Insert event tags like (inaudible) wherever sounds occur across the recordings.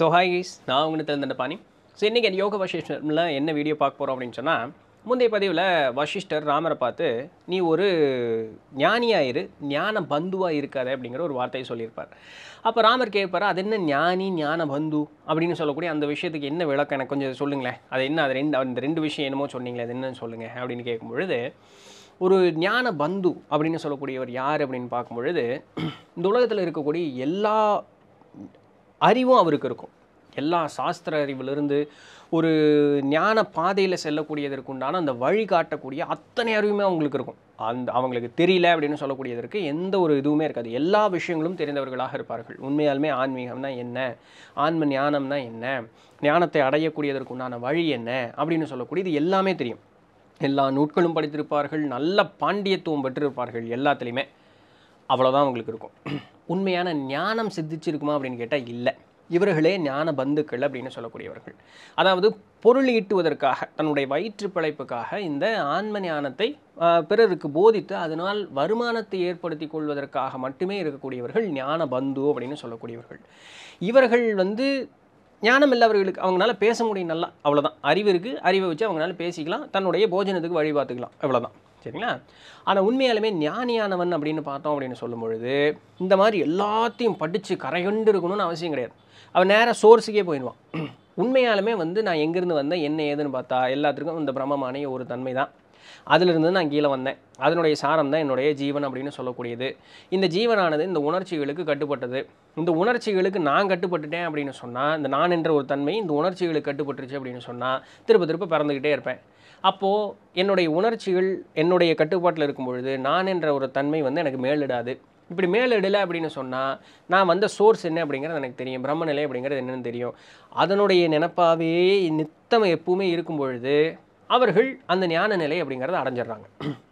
so hi guys நான் உங்களுக்கு தெரிந்த பாணி ஸோ இன்றைக்கி அந்த யோக வசிஷ்டமில் என்ன வீடியோ பார்க்க போகிறோம் அப்படின்னு சொன்னால் முந்தைய பதிவில் வசிஷ்டர் ராமரை பார்த்து நீ ஒரு ஞானியாயிரு ஞான பந்துவாக இருக்காது அப்படிங்கிற ஒரு வார்த்தையை சொல்லியிருப்பார் அப்போ ராமர் கேட்பார் அது என்ன ஞானி ஞான பந்து அப்படின்னு சொல்லக்கூடிய அந்த விஷயத்துக்கு என்ன விளக்கம் எனக்கு கொஞ்சம் சொல்லுங்களேன் அது என்ன அது ரெண்டு அந்த ரெண்டு விஷயம் என்னமோ சொன்னீங்களே அது என்னன்னு சொல்லுங்கள் அப்படின்னு கேட்கும்பொழுது ஒரு ஞான பந்து அப்படின்னு சொல்லக்கூடியவர் யார் அப்படின்னு பார்க்கும் பொழுது இந்த உலகத்தில் இருக்கக்கூடிய எல்லா அறிவும் அவருக்கு இருக்கும் எல்லா சாஸ்திர அறிவிலிருந்து ஒரு ஞான பாதையில் செல்லக்கூடியதற்கு உண்டான அந்த வழி காட்டக்கூடிய அத்தனை அறிவுமே அவங்களுக்கு இருக்கும் அந்த அவங்களுக்கு தெரியல அப்படின்னு சொல்லக்கூடியதற்கு எந்த ஒரு இதுவுமே இருக்காது எல்லா விஷயங்களும் தெரிந்தவர்களாக இருப்பார்கள் உண்மையாலுமே ஆன்மீகம்னா என்ன ஆன்ம ஞானம்னா என்ன ஞானத்தை அடையக்கூடியதற்கு உண்டான வழி என்ன அப்படின்னு சொல்லக்கூடிய இது எல்லாமே தெரியும் எல்லா நூட்களும் படித்திருப்பார்கள் நல்ல பாண்டியத்துவம் பெற்றிருப்பார்கள் எல்லாத்துலேயுமே அவ்வளோதான் உங்களுக்கு இருக்கும் உண்மையான ஞானம் சித்திச்சிருக்குமா அப்படின்னு கேட்டால் இல்லை இவர்களே ஞான பந்துக்கள் அப்படின்னு சொல்லக்கூடியவர்கள் அதாவது பொருள் ஈட்டுவதற்காக தன்னுடைய வயிற்று பிழைப்புக்காக இந்த ஆன்ம ஞானத்தை பிறருக்கு போதித்து அதனால் வருமானத்தை ஏற்படுத்தி கொள்வதற்காக மட்டுமே இருக்கக்கூடியவர்கள் ஞான பந்து அப்படின்னு சொல்லக்கூடியவர்கள் இவர்கள் வந்து ஞானம் இல்லாதவர்களுக்கு அவங்களால பேச முடியும் நல்லா அவ்வளோதான் அறிவு இருக்குது அறிவை வச்சு அவங்களால பேசிக்கலாம் தன்னுடைய போஜனத்துக்கு வழி பார்த்துக்கலாம் அவ்வளோதான் சரிங்களா ஆனால் உண்மையாலுமே ஞானியானவன் அப்படின்னு பார்த்தோம் அப்படின்னு சொல்லும்பொழுது இந்த மாதிரி எல்லாத்தையும் படித்து கரையொண்டு இருக்கணும்னு அவசியம் கிடையாது அவன் நேராக சோர்ஸுக்கே போயிடுவான் (clears throat) உண்மையாலுமே வந்து நான் எங்கேருந்து வந்தேன் என்ன ஏதுன்னு பார்த்தா எல்லாத்துக்கும் இந்த பிரம்மமான ஒரு தன்மை தான் அதிலிருந்து நான் கீழே வந்தேன் அதனுடைய சாரம் தான் என்னுடைய ஜீவன் அப்படின்னு சொல்லக்கூடியது இந்த ஜீவனானது இந்த உணர்ச்சிகளுக்கு கட்டுப்பட்டது இந்த உணர்ச்சிகளுக்கு நான் கட்டுப்பட்டுட்டேன் அப்படின்னு சொன்னால் இந்த நான் என்ற ஒரு தன்மை இந்த உணர்ச்சிகளுக்கு கட்டுப்பட்டுருச்சு அப்படின்னு சொன்னால் திருப்ப திருப்ப பிறந்துக்கிட்டே இருப்பேன் அப்போது என்னுடைய உணர்ச்சிகள் என்னுடைய கட்டுப்பாட்டில் இருக்கும் பொழுது நான் என்ற ஒரு தன்மை வந்து எனக்கு மேலிடாது இப்படி மேலிடலை அப்படின்னு சொன்னால் நான் வந்த சோர்ஸ் என்ன அப்படிங்கிறது எனக்கு தெரியும் பிரம்மநிலை அப்படிங்கிறது என்னென்னு தெரியும் அதனுடைய நினப்பாகவே நித்தம் எப்பவுமே இருக்கும் பொழுது அவர்கள் அந்த ஞான நிலை அப்படிங்கிறத அடைஞ்சிடுறாங்க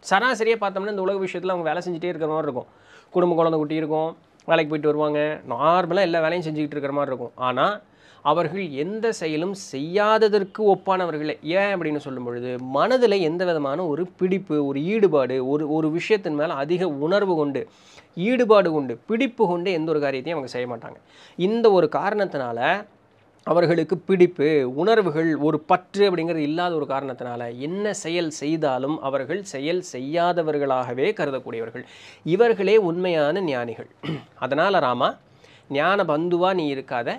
சராசரியாக பார்த்தோம்னா இந்த உலக விஷயத்தில் அவங்க வேலை செஞ்சுட்டே இருக்கிற மாதிரி இருக்கும் குடும்ப குழந்தை குட்டி இருக்கும் வேலைக்கு போயிட்டு வருவாங்க நார்மலாக எல்லா வேலையும் செஞ்சுக்கிட்டு இருக்கிற மாதிரி இருக்கும் ஆனால் அவர்கள் எந்த செயலும் செய்யாததற்கு ஒப்பானவர்களை ஏன் அப்படின்னு சொல்லும் பொழுது மனதில் எந்த விதமான ஒரு பிடிப்பு ஒரு ஈடுபாடு ஒரு ஒரு விஷயத்தின் மேலே அதிக உணர்வு கொண்டு ஈடுபாடு கொண்டு பிடிப்பு கொண்டு எந்த ஒரு காரியத்தையும் அவங்க செய்ய மாட்டாங்க இந்த ஒரு காரணத்தினால அவர்களுக்கு பிடிப்பு உணர்வுகள் ஒரு பற்று அப்படிங்கிறது இல்லாத ஒரு காரணத்தினால என்ன செயல் செய்தாலும் அவர்கள் செயல் செய்யாதவர்களாகவே கருதக்கூடியவர்கள் இவர்களே உண்மையான ஞானிகள் அதனால் ராமா ஞான பந்துவாக நீ இருக்காத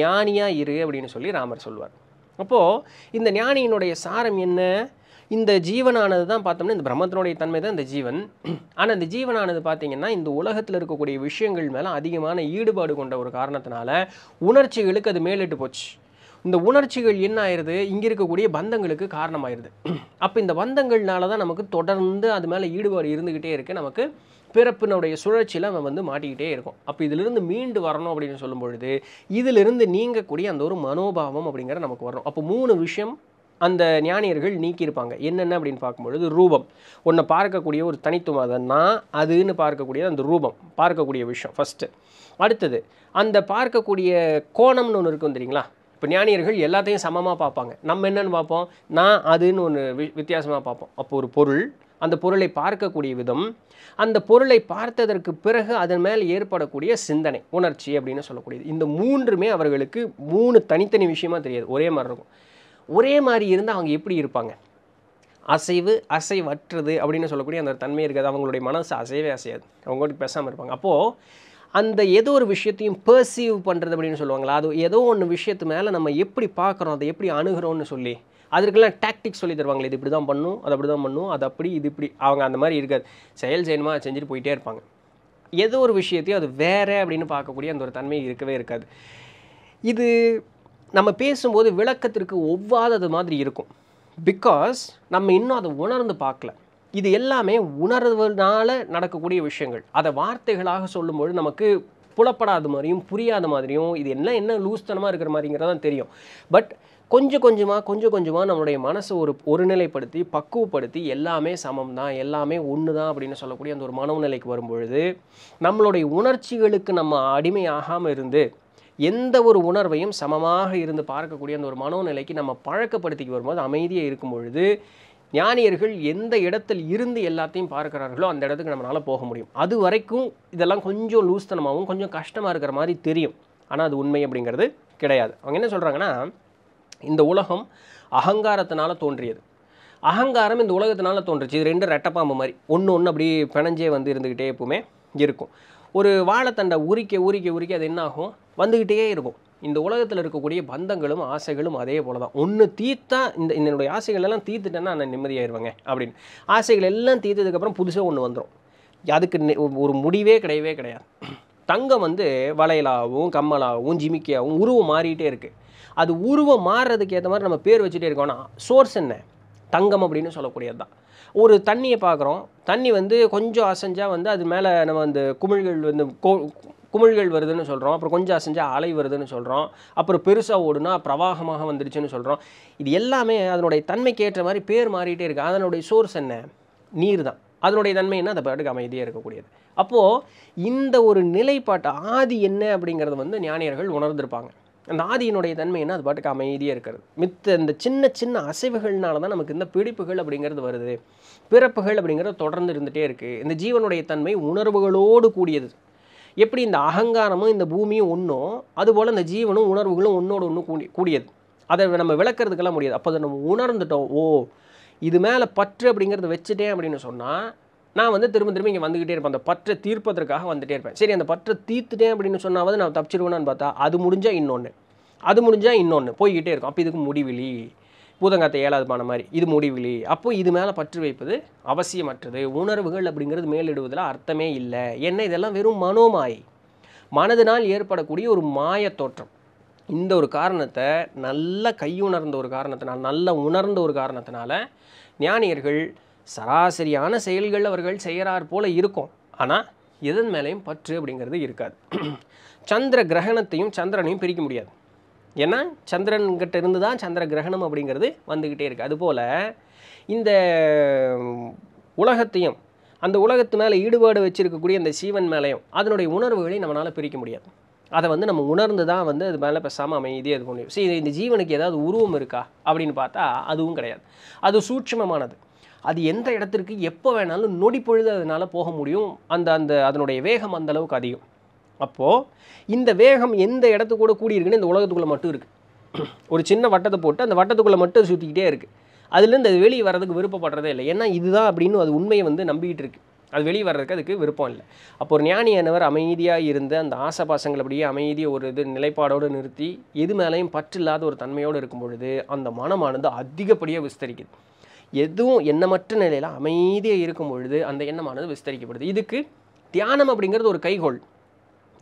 ஞானியாக இரு அப்படின்னு சொல்லி ராமர் சொல்வார் அப்போது இந்த ஞானியினுடைய சாரம் என்ன இந்த ஜீவனானது தான் பார்த்தோம்னா இந்த பிரம்மத்தினுடைய தன்மை தான் இந்த ஜீவன் ஆனால் இந்த ஜீவனானது பார்த்திங்கன்னா இந்த உலகத்தில் இருக்கக்கூடிய விஷயங்கள் மேலே அதிகமான ஈடுபாடு கொண்ட ஒரு காரணத்தினால உணர்ச்சிகளுக்கு அது மேலிட்டு போச்சு இந்த உணர்ச்சிகள் என்ன ஆயிடுது இங்கே இருக்கக்கூடிய பந்தங்களுக்கு காரணமாயிருது அப்போ இந்த பந்தங்கள்னால தான் நமக்கு தொடர்ந்து அது மேலே ஈடுபாடு இருந்துக்கிட்டே இருக்குது நமக்கு பிறப்பினுடைய சுழற்சியில் அவன் வந்து மாட்டிக்கிட்டே இருக்கும் அப்போ இதிலிருந்து மீண்டு வரணும் அப்படின்னு சொல்லும் பொழுது இதிலிருந்து நீங்கக்கூடிய அந்த ஒரு மனோபாவம் அப்படிங்கிற நமக்கு வரணும் அப்போ மூணு விஷயம் அந்த ஞானியர்கள் நீக்கியிருப்பாங்க என்னென்ன அப்படின்னு பார்க்கும்பொழுது ரூபம் ஒன்றை பார்க்கக்கூடிய ஒரு தனித்துவம் அதை நான் அதுன்னு பார்க்கக்கூடிய அந்த ரூபம் பார்க்கக்கூடிய விஷயம் ஃபஸ்ட்டு அடுத்தது அந்த பார்க்கக்கூடிய கோணம்னு ஒன்று இருக்கும் தெரியுங்களா இப்போ ஞானியர்கள் எல்லாத்தையும் சமமாக பார்ப்பாங்க நம்ம என்னென்னு பார்ப்போம் நான் அதுன்னு ஒன்று வி வித்தியாசமாக பார்ப்போம் அப்போ ஒரு பொருள் அந்த பொருளை பார்க்கக்கூடிய விதம் அந்த பொருளை பார்த்ததற்கு பிறகு அதன் மேல் ஏற்படக்கூடிய சிந்தனை உணர்ச்சி அப்படின்னு சொல்லக்கூடியது இந்த மூன்றுமே அவர்களுக்கு மூணு தனித்தனி விஷயமா தெரியாது ஒரே மாதிரி இருக்கும் ஒரே மாதிரி இருந்தால் அவங்க எப்படி இருப்பாங்க அசைவு அசைவற்றது அப்படின்னு சொல்லக்கூடிய அந்த தன்மை இருக்காது அவங்களுடைய மனசு அசைவே அசையாது அவங்கள்ட்ட பேசாமல் இருப்பாங்க அப்போது அந்த ஏதோ ஒரு விஷயத்தையும் பர்சீவ் பண்ணுறது அப்படின்னு சொல்லுவாங்களா அது ஏதோ ஒன்று விஷயத்து மேலே நம்ம எப்படி பார்க்குறோம் அதை எப்படி அணுகிறோம்னு சொல்லி அதற்கெல்லாம் டாக்டிக்ஸ் சொல்லி தருவாங்களே இது இப்படி தான் பண்ணும் அது அப்படி தான் பண்ணும் அது அப்படி இது இப்படி அவங்க அந்த மாதிரி இருக்காது செயல் செய்யணுமா செஞ்சுட்டு போயிட்டே இருப்பாங்க ஏதோ ஒரு விஷயத்தையும் அது வேறு அப்படின்னு பார்க்கக்கூடிய அந்த ஒரு தன்மை இருக்கவே இருக்காது இது நம்ம பேசும்போது விளக்கத்திற்கு ஒவ்வாதது மாதிரி இருக்கும் பிகாஸ் நம்ம இன்னும் அதை உணர்ந்து பார்க்கல இது எல்லாமே உணர்வதனால நடக்கக்கூடிய விஷயங்கள் அதை வார்த்தைகளாக சொல்லும்போது நமக்கு புலப்படாத மாதிரியும் புரியாத மாதிரியும் இது என்ன என்ன லூஸ்தனமாக இருக்கிற மாதிரிங்கிறதான் தெரியும் பட் கொஞ்சம் கொஞ்சமாக கொஞ்சம் கொஞ்சமாக நம்மளுடைய மனசை ஒரு ஒருநிலைப்படுத்தி பக்குவப்படுத்தி எல்லாமே சமம் தான் எல்லாமே ஒன்று தான் அப்படின்னு சொல்லக்கூடிய அந்த ஒரு மனநிலைக்கு வரும்பொழுது நம்மளுடைய உணர்ச்சிகளுக்கு நம்ம அடிமை ஆகாமல் இருந்து எந்த ஒரு உணர்வையும் சமமாக இருந்து பார்க்கக்கூடிய அந்த ஒரு மனோநிலைக்கு நம்ம பழக்கப்படுத்திக்கு வரும்போது அமைதியாக இருக்கும் பொழுது ஞானியர்கள் எந்த இடத்தில் இருந்து எல்லாத்தையும் பார்க்குறார்களோ அந்த இடத்துக்கு நம்மளால் போக முடியும் அது வரைக்கும் இதெல்லாம் கொஞ்சம் லூஸ்தனமாகவும் கொஞ்சம் கஷ்டமாக இருக்கிற மாதிரி தெரியும் ஆனால் அது உண்மை அப்படிங்கிறது கிடையாது அவங்க என்ன சொல்கிறாங்கன்னா இந்த உலகம் அகங்காரத்தினால் தோன்றியது அகங்காரம் இந்த உலகத்தினால் தோன்றுச்சு இது ரெண்டு ரெட்டப்பாம்பு மாதிரி ஒன்று ஒன்று அப்படியே பிணைஞ்சே வந்து இருந்துக்கிட்டே எப்பவுமே இருக்கும் ஒரு வாழைத்தண்டை உரிக்க உரிக்க உரிக்க அது என்னாகும் வந்துக்கிட்டே இருக்கும் இந்த உலகத்தில் இருக்கக்கூடிய பந்தங்களும் ஆசைகளும் அதே போல தான் ஒன்று தீர்த்தா இந்த என்னுடைய ஆசைகள் எல்லாம் தீர்த்துட்டேன்னா நான் நிம்மதியாயிருவங்க அப்படின்னு ஆசைகள் எல்லாம் தீர்த்ததுக்கப்புறம் புதுசாக ஒன்று வந்துடும் அதுக்கு ஒரு முடிவே கிடையவே கிடையாது தங்கம் வந்து வளையலாகவும் கம்மலாகவும் ஜிமிக்கியாகவும் உருவம் மாறிட்டே இருக்குது அது உருவம் மாறுறதுக்கு ஏற்ற மாதிரி நம்ம பேர் வச்சுட்டே இருக்கோம்னா சோர்ஸ் என்ன தங்கம் அப்படின்னு சொல்லக்கூடியது தான் ஒரு தண்ணியை பார்க்குறோம் தண்ணி வந்து கொஞ்சம் அசைஞ்சால் வந்து அது மேலே நம்ம அந்த குமிழ்கள் வந்து கோ குமிழ்கள் வருதுன்னு சொல்கிறோம் அப்புறம் கொஞ்சம் அசைஞ்சால் அலை வருதுன்னு சொல்கிறோம் அப்புறம் பெருசாக ஓடுனா பிரவாகமாக வந்துடுச்சுன்னு சொல்கிறோம் இது எல்லாமே அதனுடைய தன்மைக்கு ஏற்ற மாதிரி பேர் மாறிட்டே இருக்குது அதனுடைய சோர்ஸ் என்ன நீர் தான் அதனுடைய தன்மை என்ன அந்த பாட்டுக்கு அமைதியாக இருக்கக்கூடியது அப்போது இந்த ஒரு நிலைப்பாட்டை ஆதி என்ன அப்படிங்கிறத வந்து ஞானியர்கள் உணர்ந்திருப்பாங்க அந்த ஆதியினுடைய தன்மைன்னா அது பாட்டுக்கு அமைதியாக இருக்கிறது மித்த இந்த சின்ன சின்ன அசைவுகள்னால தான் நமக்கு இந்த பிடிப்புகள் அப்படிங்கிறது வருது பிறப்புகள் அப்படிங்கிறது தொடர்ந்து இருந்துகிட்டே இருக்குது இந்த ஜீவனுடைய தன்மை உணர்வுகளோடு கூடியது எப்படி இந்த அகங்காரமும் இந்த பூமியும் ஒன்றும் அதுபோல் இந்த ஜீவனும் உணர்வுகளும் ஒன்றோடு ஒன்று கூடி கூடியது அதை நம்ம விளக்கிறதுக்கெல்லாம் முடியாது அப்போ அதை நம்ம உணர்ந்துட்டோம் ஓ இது மேலே பற்று அப்படிங்கிறத வச்சுட்டேன் அப்படின்னு சொன்னால் நான் வந்து திரும்ப திரும்ப இங்கே வந்துகிட்டே இருப்பேன் அந்த பற்றை தீர்ப்பதற்காக வந்துகிட்டே இருப்பேன் சரி அந்த பற்றை தீர்த்துட்டேன் அப்படின்னு சொன்னாவது நான் தப்பிச்சிருவேன்னு பார்த்தா அது முடிஞ்சால் இன்னொன்று அது முடிஞ்சால் இன்னொன்று போய்கிட்டே இருக்கும் அப்போ இதுக்கு முடிவிலி பூதங்காத்த ஏழாவது பான மாதிரி இது முடிவிலி அப்போ இது மேலே பற்று வைப்பது அவசியமற்றது உணர்வுகள் அப்படிங்கிறது மேலிடுவதில் அர்த்தமே இல்லை என்ன இதெல்லாம் வெறும் மனோமாயை மனதினால் ஏற்படக்கூடிய ஒரு மாய தோற்றம் இந்த ஒரு காரணத்தை நல்ல கையுணர்ந்த ஒரு காரணத்தினால் நல்ல உணர்ந்த ஒரு காரணத்தினால ஞானியர்கள் சராசரியான செயல்கள் அவர்கள் செய்கிறார் போல் இருக்கும் ஆனால் எதன் மேலேயும் பற்று அப்படிங்கிறது இருக்காது சந்திர கிரகணத்தையும் சந்திரனையும் பிரிக்க முடியாது ஏன்னா சந்திரன்கிட்ட இருந்து தான் சந்திர கிரகணம் அப்படிங்கிறது வந்துக்கிட்டே இருக்குது அதுபோல் இந்த உலகத்தையும் அந்த உலகத்து மேலே ஈடுபாடு வச்சுருக்கக்கூடிய அந்த சீவன் மேலேயும் அதனுடைய உணர்வுகளை நம்மளால் பிரிக்க முடியாது அதை வந்து நம்ம உணர்ந்து தான் வந்து அது மேலே பேசாமல் அமைதி அது முடியும் சரி இந்த ஜீவனுக்கு ஏதாவது உருவம் இருக்கா அப்படின்னு பார்த்தா அதுவும் கிடையாது அது சூட்சமமானது அது எந்த இடத்திற்கு எப்போ வேணாலும் நொடி பொழுது அதனால் போக முடியும் அந்த அந்த அதனுடைய வேகம் அந்த அளவுக்கு அதிகம் அப்போது இந்த வேகம் எந்த இடத்துக்கூட கூடியிருக்குன்னு இந்த உலகத்துக்குள்ளே மட்டும் இருக்குது ஒரு சின்ன வட்டத்தை போட்டு அந்த வட்டத்துக்குள்ளே மட்டும் சுற்றிக்கிட்டே இருக்குது அதுலேருந்து அது வெளியே வர்றதுக்கு விருப்பப்படுறதே இல்லை ஏன்னா இதுதான் அப்படின்னு அது உண்மையை வந்து நம்பிக்கிட்டு இருக்குது அது வெளியே வர்றதுக்கு அதுக்கு விருப்பம் இல்லை அப்போ ஒரு ஞானியானவர் அமைதியாக இருந்து அந்த ஆசபாசங்கள் அப்படியே அமைதியை ஒரு இது நிலைப்பாடோடு நிறுத்தி எது மேலேயும் பற்று இல்லாத ஒரு தன்மையோடு இருக்கும் பொழுது அந்த மனமானது அதிகப்படியாக விஸ்தரிக்குது எதுவும் எண்ணமற்ற நிலையில் அமைதியாக இருக்கும் பொழுது அந்த எண்ணமானது விஸ்தரிக்கப்படுது இதுக்கு தியானம் அப்படிங்கிறது ஒரு கைகோள்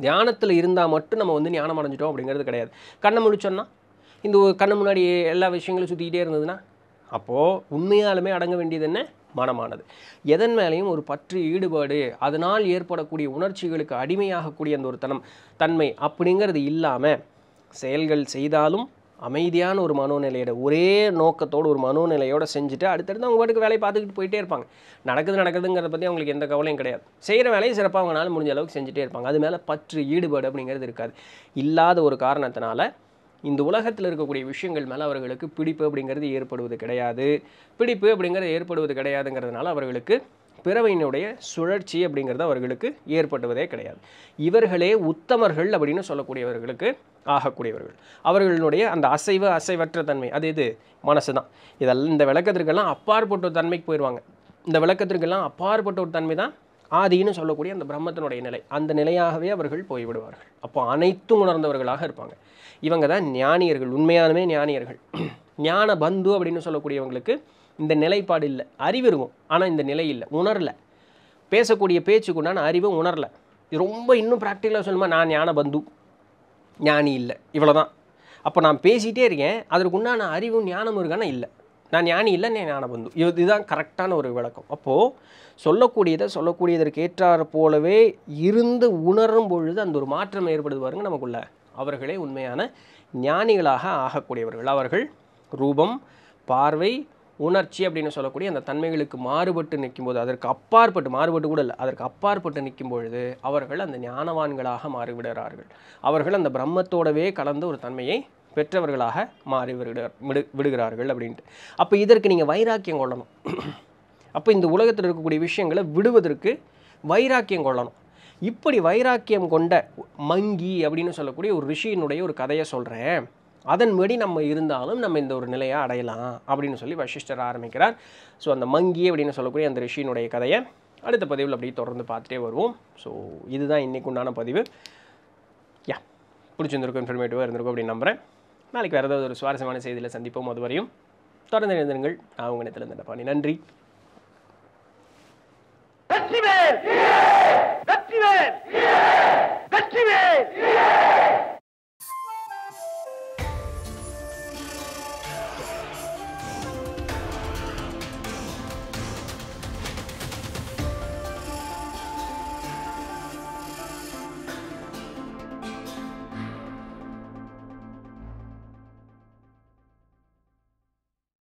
தியானத்தில் இருந்தால் மட்டும் நம்ம வந்து ஞானம் அடைஞ்சிட்டோம் அப்படிங்கிறது கிடையாது கண்ணை முடிச்சோன்னா இந்த கண்ணு முன்னாடி எல்லா விஷயங்களும் சுற்றிக்கிட்டே இருந்ததுன்னா அப்போது உண்மையாலுமே அடங்க வேண்டியது என்ன மனமானது எதன் மேலேயும் ஒரு பற்று ஈடுபாடு அதனால் ஏற்படக்கூடிய உணர்ச்சிகளுக்கு அடிமையாகக்கூடிய அந்த ஒரு தனம் தன்மை அப்படிங்கிறது இல்லாமல் செயல்கள் செய்தாலும் அமைதியான ஒரு மனோநிலையோட ஒரே நோக்கத்தோடு ஒரு மனோநிலையோட செஞ்சுட்டு அடுத்தடுத்து அவங்க பாட்டுக்கு வேலையை பார்த்துக்கிட்டு போயிட்டே இருப்பாங்க நடக்குது நடக்குதுங்கிறத பற்றி அவங்களுக்கு எந்த கவலையும் கிடையாது செய்கிற வேலையை சிறப்பாக அவங்களால முடிஞ்ச அளவுக்கு செஞ்சுட்டே இருப்பாங்க அது மேலே பற்று ஈடுபாடு அப்படிங்கிறது இருக்காது இல்லாத ஒரு காரணத்தினால இந்த உலகத்தில் இருக்கக்கூடிய விஷயங்கள் மேலே அவர்களுக்கு பிடிப்பு அப்படிங்கிறது ஏற்படுவது கிடையாது பிடிப்பு அப்படிங்கிறது ஏற்படுவது கிடையாதுங்கிறதுனால அவர்களுக்கு பிறவையினுடைய சுழற்சி அப்படிங்கிறது அவர்களுக்கு ஏற்படுவதே கிடையாது இவர்களே உத்தமர்கள் அப்படின்னு சொல்லக்கூடியவர்களுக்கு ஆகக்கூடியவர்கள் அவர்களுடைய அந்த அசைவு அசைவற்ற தன்மை அது இது மனசு தான் இதெல்லாம் இந்த விளக்கத்திற்கெல்லாம் அப்பாற்பட்ட ஒரு தன்மைக்கு போயிடுவாங்க இந்த விளக்கத்திற்கெல்லாம் அப்பாற்பட்ட ஒரு தன்மை தான் ஆதின்னு சொல்லக்கூடிய அந்த பிரம்மத்தினுடைய நிலை அந்த நிலையாகவே அவர்கள் போய்விடுவார்கள் அப்போ அனைத்தும் உணர்ந்தவர்களாக இருப்பாங்க இவங்க தான் ஞானியர்கள் உண்மையானுமே ஞானியர்கள் ஞான பந்து அப்படின்னு சொல்லக்கூடியவங்களுக்கு இந்த நிலைப்பாடு இல்லை அறிவு இருக்கும் ஆனால் இந்த நிலை இல்லை உணரலை பேசக்கூடிய பேச்சுக்குண்டான அறிவும் உணரலை ரொம்ப இன்னும் ப்ராக்டிக்கலாக சொல்லுமா நான் ஞான பந்து ஞானி இல்லை இவ்வளோ தான் அப்போ நான் பேசிகிட்டே இருக்கேன் அதற்கு உண்டான அறிவும் ஞானமும் இருக்கானா இல்லை நான் ஞானி இல்லை நான் ஞான பந்து இதுதான் கரெக்டான ஒரு விளக்கம் அப்போது சொல்லக்கூடியதை சொல்லக்கூடியதற்கு ஏற்றாறு போலவே இருந்து உணரும் பொழுது அந்த ஒரு மாற்றம் ஏற்படுது பாருங்க நமக்குள்ள அவர்களே உண்மையான ஞானிகளாக ஆகக்கூடியவர்கள் அவர்கள் ரூபம் பார்வை உணர்ச்சி அப்படின்னு சொல்லக்கூடிய அந்த தன்மைகளுக்கு மாறுபட்டு நிற்கும்போது அதற்கு அப்பாற்பட்டு மாறுபட்டு கூட இல்லை அதற்கு அப்பாற்பட்டு நிற்கும் பொழுது அவர்கள் அந்த ஞானவான்களாக மாறிவிடுகிறார்கள் அவர்கள் அந்த பிரம்மத்தோடவே கலந்து ஒரு தன்மையை பெற்றவர்களாக மாறி விடு விடுகிறார்கள் அப்படின்ட்டு அப்போ இதற்கு நீங்கள் வைராக்கியம் கொள்ளணும் அப்போ இந்த உலகத்தில் இருக்கக்கூடிய விஷயங்களை விடுவதற்கு வைராக்கியம் கொள்ளணும் இப்படி வைராக்கியம் கொண்ட மங்கி அப்படின்னு சொல்லக்கூடிய ஒரு ரிஷியினுடைய ஒரு கதையை சொல்கிறேன் அதன்படி நம்ம இருந்தாலும் நம்ம இந்த ஒரு நிலையை அடையலாம் அப்படின்னு சொல்லி வசிஷ்டர் ஆரம்பிக்கிறார் ஸோ அந்த மங்கி அப்படின்னு சொல்லக்கூடிய அந்த ரிஷியினுடைய கதையை அடுத்த பதிவில் அப்படியே தொடர்ந்து பார்த்துட்டே வருவோம் ஸோ இதுதான் இன்றைக்கு உண்டான பதிவு யா பிடிச்சிருந்திருக்கும் இன்ஃபர்மேட்டிவாக இருந்திருக்கும் அப்படின்னு நம்புகிறேன் நாளைக்கு வேறு ஏதாவது ஒரு சுவாரஸ்யமான செய்தியில் சந்திப்போம் அதுவரையும் தொடர்ந்து எழுந்திருங்கள் நான் உங்கள் இடத்துல இருந்த நன்றி